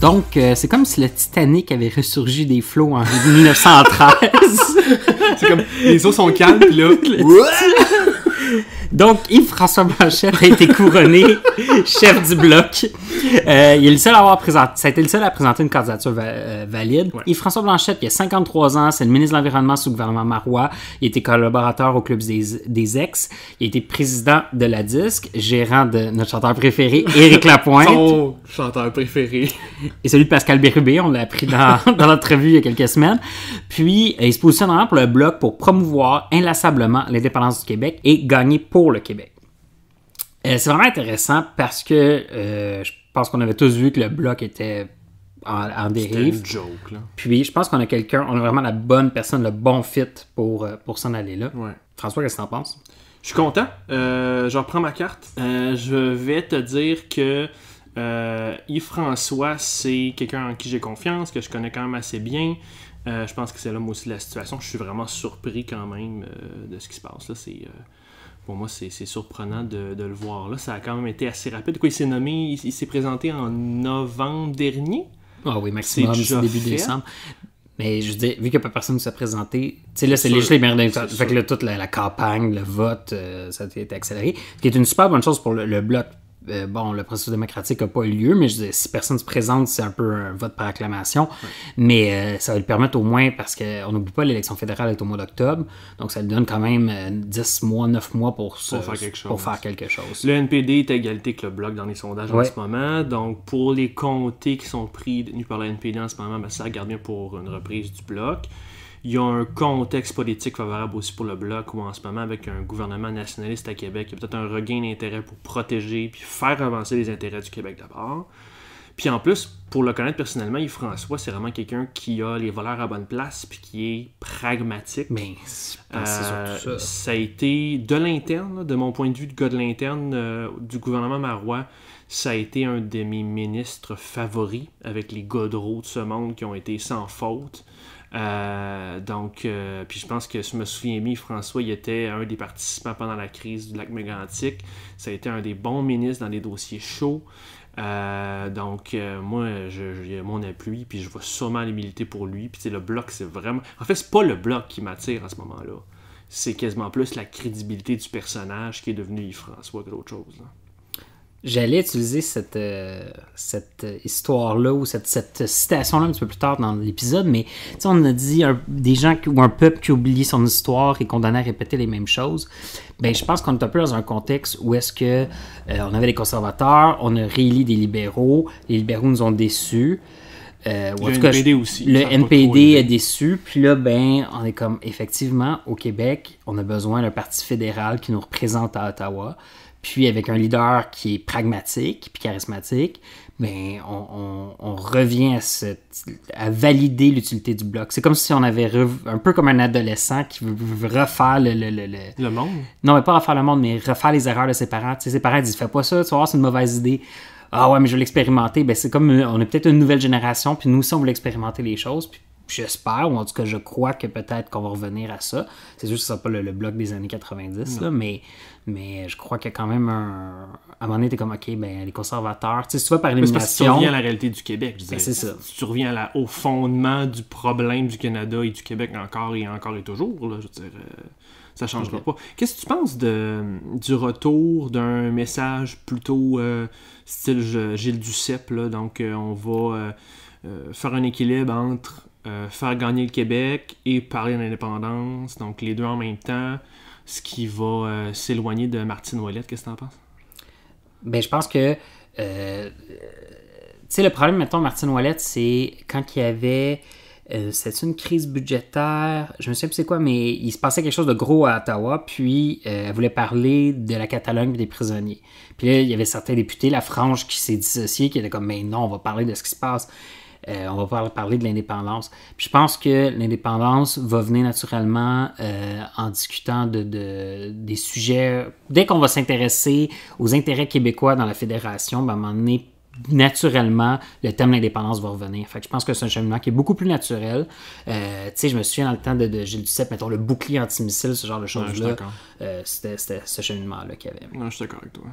Donc, euh, c'est comme si le Titanic avait ressurgi des flots en 1913. c'est comme, les eaux sont calmes, puis là... Donc, Yves-François Blanchet a été couronné chef du bloc. Euh, il est le seul à avoir présenté, ça a été le seul à présenter une candidature euh, valide. Yves-François Blanchet, il a 53 ans, c'est le ministre de l'Environnement sous le gouvernement Marois. Il était collaborateur au Club des, des Ex. Il était président de la Disque, gérant de notre chanteur préféré, Éric Lapointe. Son chanteur préféré. Et celui de Pascal Bérubé, on l'a appris dans, dans revue il y a quelques semaines. Puis, euh, il se positionne vraiment pour le bloc pour promouvoir inlassablement l'indépendance du Québec et gagner pour le Québec. Euh, c'est vraiment intéressant parce que euh, je pense qu'on avait tous vu que le bloc était en, dérive. Puis je pense qu'on a quelqu'un, on a vraiment la bonne personne, le bon fit pour, euh, pour s'en aller là. François, qu'est-ce que t'en penses? Je suis content. je reprends ma carte. je vais te dire que Yves François, c'est quelqu'un en qui j'ai confiance, que je connais quand même assez bien. je pense que c'est là, moi aussi, la situation. Je suis vraiment surpris quand même de ce qui se passe. Là. C'est pour moi, c'est surprenant de, le voir là. Ça a quand même été assez rapide. Quoi, il s'est nommé, il, s'est présenté en novembre dernier. Ah oui, maximum, début décembre. Mais je dis, vu que personne qui s'est présenté, tu sais, là, c'est juste les Fait que toute la, campagne, le vote, euh, ça a été accéléré. Ce qui est une super bonne chose pour le bloc euh, bon, le processus démocratique n'a pas eu lieu, mais je dis, si personne se présente, c'est un peu un vote par acclamation. Mais euh, ça va le permettre au moins, parce qu'on n'oublie pas, l'élection fédérale est au mois d'octobre, donc ça lui donne quand même 10 euh, mois, 9 mois pour, pour, faire, quelque chose. Le NPD est à égalité que le Bloc dans les sondages en ce moment, donc pour les comtés qui sont pris détenus par le NPD en ce moment, ben, ça regarde bien pour une reprise du Bloc. Il y a un contexte politique favorable aussi pour le Bloc, où en ce moment, avec un gouvernement nationaliste à Québec, il y a peut-être un regain d'intérêt pour protéger puis faire avancer les intérêts du Québec d'abord. Puis en plus, pour le connaître personnellement, Yves François, c'est vraiment quelqu'un qui a les valeurs à bonne place puis qui est pragmatique. Mais euh, ça. a été de l'interne, de mon point de vue, de gars de l'interne euh, du gouvernement marois, ça a été un de mes ministres favoris avec les godreaux de ce monde qui ont été sans faute. Euh, donc, euh, puis je pense que, je me souviens bien, François, il était un des participants pendant la crise du lac Mégantic. Ça a été un des bons ministres dans des dossiers chauds. Euh, donc, moi, j'ai mon appui, puis je vais sûrement aller militer pour lui. Puis, le bloc, c'est vraiment. En fait, c'est pas le bloc qui m'attire à ce moment-là. C'est quasiment plus la crédibilité du personnage qui est devenu Yves François que d'autres chose. J'allais utiliser cette, euh, histoire-là ou cette, citation-là un petit peu plus tard dans l'épisode, mais on a dit des gens qui, ou un peuple qui oublie son histoire et condamné à répéter les mêmes choses. Ben, je pense qu'on est un peu dans un contexte où est-ce que euh, on avait des conservateurs, on a rééli des libéraux, les libéraux nous ont déçus. Euh, le NPD aussi. Le NPD est déçu. Puis là, ben, on est comme, effectivement, au Québec, on a besoin d'un parti fédéral qui nous représente à Ottawa. Puis avec un leader qui est pragmatique puis charismatique, ben, on, revient à, cette, à valider l'utilité du bloc. C'est comme si on avait un peu comme un adolescent qui veut refaire le, le, monde. Non, mais pas refaire le monde, mais refaire les erreurs de ses parents. ses parents disent Fais pas ça, tu vas c'est une mauvaise idée. Ah ouais, mais je vais l'expérimenter. Ben, c'est comme euh, on est peut-être une nouvelle génération, puis nous aussi, on veut expérimenter les choses. Puis j'espère, ou en tout cas, je crois que peut-être qu'on va revenir à ça. C'est juste que ce sera pas le, bloc des années 90, mais, mais je crois qu'il y a quand même un. À un moment donné, es comme, OK, ben, les conservateurs, tu sais, soit par élimination. Parce tu reviens à la réalité du Québec, je ben, Tu reviens au fondement du problème du Canada et du Québec encore et encore et toujours, là, je veux dire. Euh, ça ne changera pas. Qu'est-ce que tu penses de, du retour d'un message plutôt euh, style Gilles Duceppe? Là, donc, euh, on va euh, faire un équilibre entre faire gagner le Québec et parler d'indépendance, donc les deux en même temps, ce qui va s'éloigner de Martine Ouellette. Qu'est-ce que tu en penses? Ben, je pense que. tu sais, le problème, mettons, Martine Ouellette, c'est quand il y avait euh, c'est une crise budgétaire, je me souviens plus c'est quoi, mais il se passait quelque chose de gros à Ottawa, puis euh, elle voulait parler de la Catalogne et des prisonniers. Puis là, il y avait certains députés, la frange qui s'est dissociée, qui était comme, mais ben non, on va parler de ce qui se passe, euh, on va parler de l'indépendance. Puis je pense que l'indépendance va venir naturellement en discutant de, des sujets, dès qu'on va s'intéresser aux intérêts québécois dans la fédération, ben, à un moment donné, naturellement, le thème de l'indépendance va revenir. Fait je pense que c'est un cheminement qui est beaucoup plus naturel. Euh, tu sais, je me souviens dans le temps de, de Gilles Duceppe, mettons le bouclier antimissile, ce genre de choses-là. Euh, c'était, ce cheminement-là qu'il y avait. je suis d'accord toi.